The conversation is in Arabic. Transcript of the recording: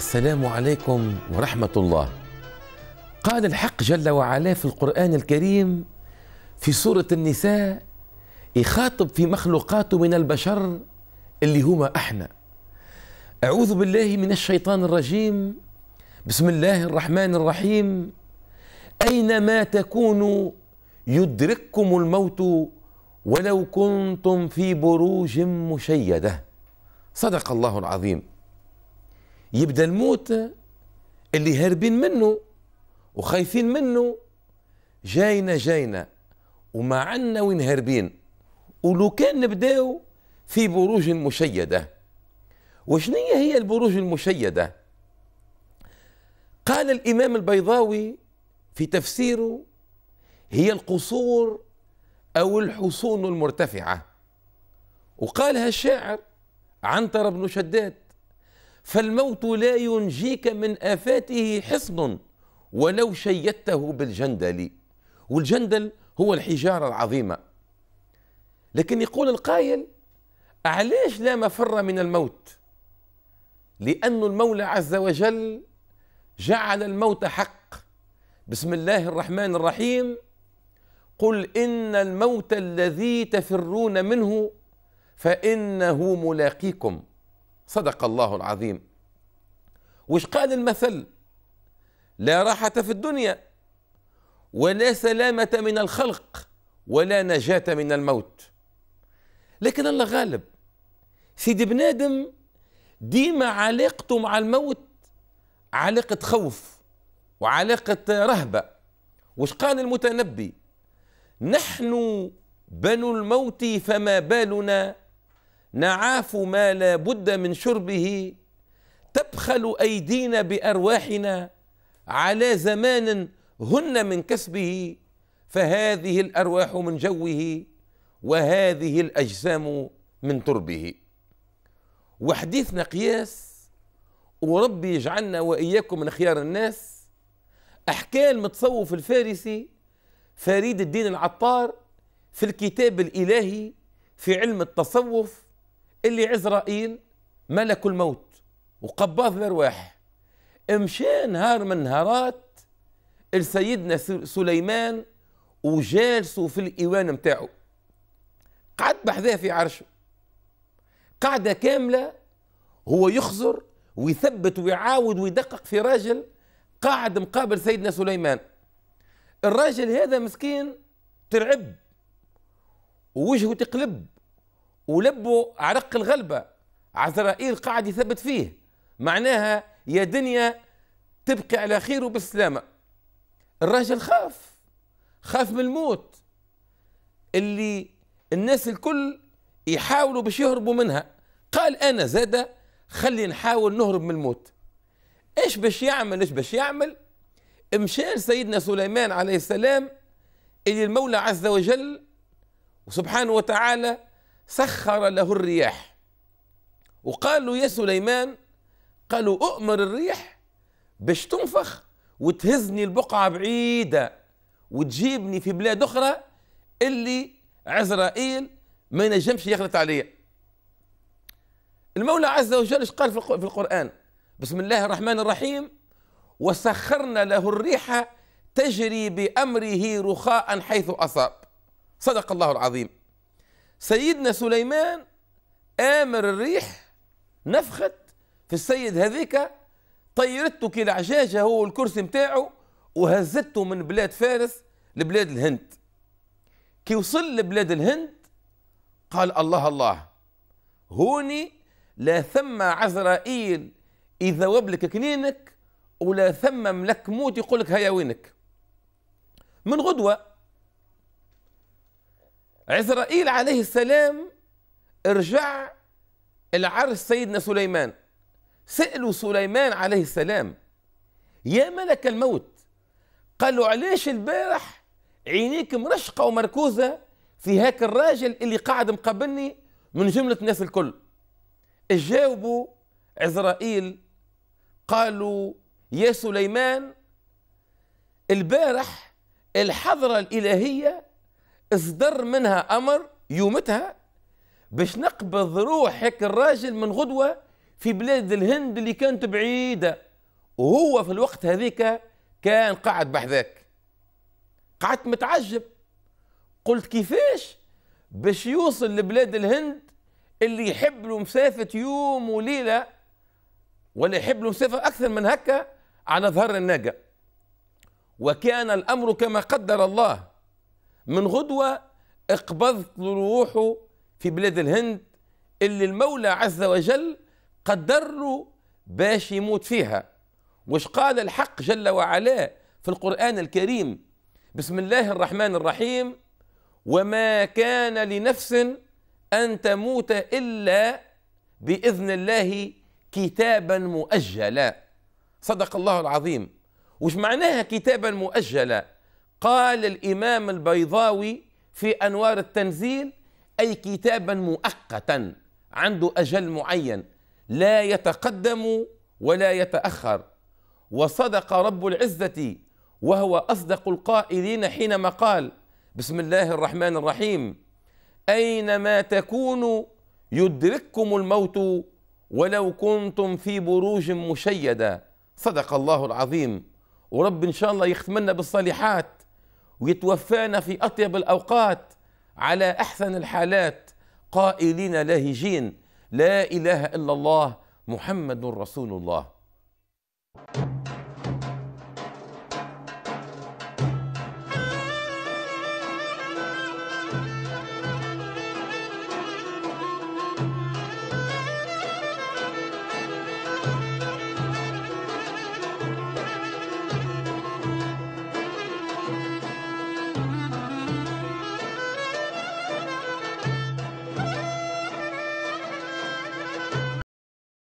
السلام عليكم ورحمه الله قال الحق جل وعلا في القران الكريم في سوره النساء يخاطب في مخلوقاته من البشر اللي هما احنا اعوذ بالله من الشيطان الرجيم بسم الله الرحمن الرحيم اينما تكونوا يدرككم الموت ولو كنتم في بروج مشيده صدق الله العظيم يبدا الموت اللي هاربين منه وخايفين منه جاينا جاينا وما عنا وين هاربين ولو كان نبداو في بروج مشيدة وشنية هي البروج المشيدة قال الإمام البيضاوي في تفسيره هي القصور أو الحصون المرتفعة وقالها الشاعر عنتر بن شداد فالموت لا ينجيك من آفاته حصن ولو شيدته بالجندل والجندل هو الحجارة العظيمة لكن يقول القائل علاش لا مفر من الموت لأن المولى عز وجل جعل الموت حق بسم الله الرحمن الرحيم قل إن الموت الذي تفرون منه فإنه ملاقيكم صدق الله العظيم وش قال المثل لا راحة في الدنيا ولا سلامة من الخلق ولا نجاة من الموت لكن الله غالب سيدي بنادم ديما علاقته مع الموت علاقة خوف وعلاقة رهبة وش قال المتنبي نحن بنو الموت فما بالنا نعاف ما لا بد من شربه تبخل أيدينا بأرواحنا على زمان هن من كسبه فهذه الأرواح من جوه وهذه الأجسام من تربه وحديثنا قياس وربي يجعلنا وإياكم من خيار الناس أحكي متصوف الفارسي فريد الدين العطار في الكتاب الإلهي في علم التصوف اللي عزرائيل ملك الموت وقباض الارواح مشى نهار من نهارات لسيدنا سليمان وجالسه في الايوان متاعه قعد بحذاه في عرشه قعدة كاملة هو يخزر ويثبت ويعاود ويدقق في راجل قاعد مقابل سيدنا سليمان الراجل هذا مسكين ترعب ووجهه تقلب ولبوا عرق الغلبة عزرائيل قاعد يثبت فيه معناها يا دنيا تبقي على خير وبالسلامة الراجل خاف خاف من الموت اللي الناس الكل يحاولوا باش يهربوا منها قال أنا زادة خلي نحاول نهرب من الموت ايش باش يعمل ايش باش يعمل مشى سيدنا سليمان عليه السلام اللي المولى عز وجل وسبحانه وتعالى سخر له الرياح وقال له يا سليمان قالوا أؤمر الريح باش تنفخ وتهزني البقعة بعيدة وتجيبني في بلاد أخرى اللي عزرائيل ما ينجمش يغلط عليا المولى عز وجل قال في القرآن بسم الله الرحمن الرحيم وسخرنا له الريح تجري بأمره رخاء حيث أصاب صدق الله العظيم سيدنا سليمان آمر الريح نفخت في السيد هذيك طيرته كي العجاجة هو الكرسي متاعه وهزته من بلاد فارس لبلاد الهند كي وصل لبلاد الهند قال الله الله هوني لا ثم عزرائيل إذا وبلك كنينك ولا ثم ملك موت يقول لك هيا وينك من غدوة عزرائيل عليه السلام ارجع العرش سيدنا سليمان سألوا سليمان عليه السلام يا ملك الموت قالوا علاش البارح عينيك مرشقة ومركوزة في هاك الراجل اللي قاعد مقابلني من جملة الناس الكل جاوبوا عزرائيل قالوا يا سليمان البارح الحضرة الإلهية اصدر منها امر يومتها باش نقبض روحك الراجل من غدوه في بلاد الهند اللي كانت بعيده وهو في الوقت هذيك كان قاعد بحذاك قعدت متعجب قلت كيفاش باش يوصل لبلاد الهند اللي يحب له مسافه يوم وليله ولا يحب له مسافه اكثر من هكا على ظهر الناقه وكان الامر كما قدر الله من غدوة اقبضت روحه في بلاد الهند اللي المولى عز وجل قدر باش يموت فيها وش قال الحق جل وعلا في القرآن الكريم بسم الله الرحمن الرحيم وما كان لنفس أن تموت إلا بإذن الله كتابا مؤجلا صدق الله العظيم وش معناها كتابا مؤجلا قال الإمام البيضاوي في أنوار التنزيل أي كتابا مؤقتا عنده أجل معين لا يتقدم ولا يتأخر وصدق رب العزة وهو أصدق القائلين حينما قال بسم الله الرحمن الرحيم أينما تكونوا يدرككم الموت ولو كنتم في بروج مشيدة صدق الله العظيم ورب إن شاء الله يختمنا بالصالحات ويتوفانا في أطيب الأوقات على أحسن الحالات قائلين لاهجين لا إله إلا الله محمد رسول الله